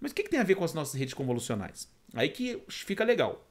Mas o que, que tem a ver com as nossas redes convolucionais? Aí que fica legal.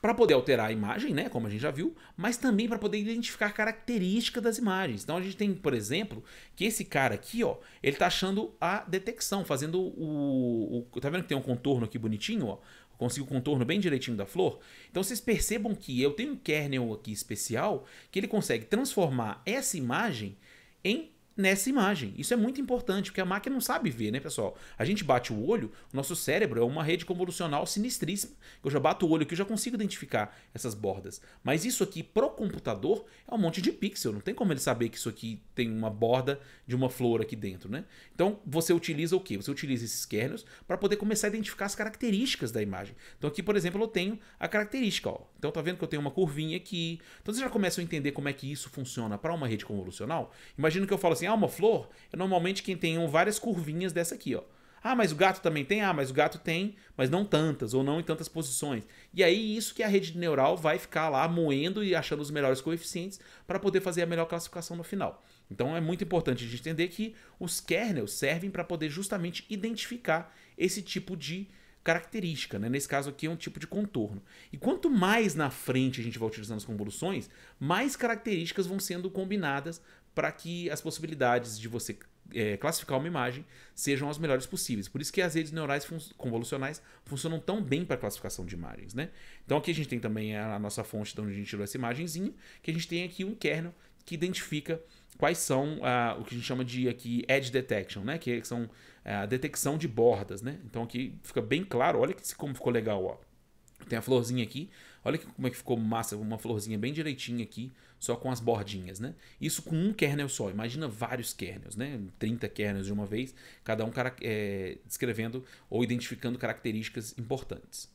Para poder alterar a imagem, né, como a gente já viu, mas também para poder identificar características das imagens. Então a gente tem, por exemplo, que esse cara aqui, ó, ele tá achando a detecção, fazendo o, o tá vendo que tem um contorno aqui bonitinho, ó? consigo o contorno bem direitinho da flor. Então vocês percebam que eu tenho um kernel aqui especial que ele consegue transformar essa imagem em nessa imagem. Isso é muito importante, porque a máquina não sabe ver, né, pessoal? A gente bate o olho, o nosso cérebro é uma rede convolucional sinistríssima. Eu já bato o olho aqui, eu já consigo identificar essas bordas. Mas isso aqui, pro computador, é um monte de pixel. Não tem como ele saber que isso aqui tem uma borda de uma flor aqui dentro, né? Então, você utiliza o quê? Você utiliza esses kernels para poder começar a identificar as características da imagem. Então, aqui, por exemplo, eu tenho a característica, ó. Então, tá vendo que eu tenho uma curvinha aqui. Então, vocês já começam a entender como é que isso funciona para uma rede convolucional? Imagina que eu falo assim, assim, ah, uma flor, é normalmente quem tem um, várias curvinhas dessa aqui, ó. Ah, mas o gato também tem? Ah, mas o gato tem, mas não tantas, ou não em tantas posições. E aí, isso que a rede neural vai ficar lá moendo e achando os melhores coeficientes para poder fazer a melhor classificação no final. Então, é muito importante a gente entender que os kernels servem para poder justamente identificar esse tipo de característica, né? Nesse caso aqui é um tipo de contorno. E quanto mais na frente a gente vai utilizando as convoluções, mais características vão sendo combinadas para que as possibilidades de você é, classificar uma imagem sejam as melhores possíveis. Por isso que as redes neurais fun convolucionais funcionam tão bem para classificação de imagens, né? Então aqui a gente tem também a nossa fonte de onde a gente tirou essa imagenzinha, que a gente tem aqui um kernel que identifica quais são uh, o que a gente chama de aqui edge detection, né? Que são ah, a uh, detecção de bordas, né? Então aqui fica bem claro, olha que, como ficou legal, ó. Tem a florzinha aqui, olha que, como é que ficou massa, uma florzinha bem direitinha aqui, só com as bordinhas, né? Isso com um kernel só, imagina vários kernels, né? 30 kernels de uma vez, cada um é, descrevendo ou identificando características importantes.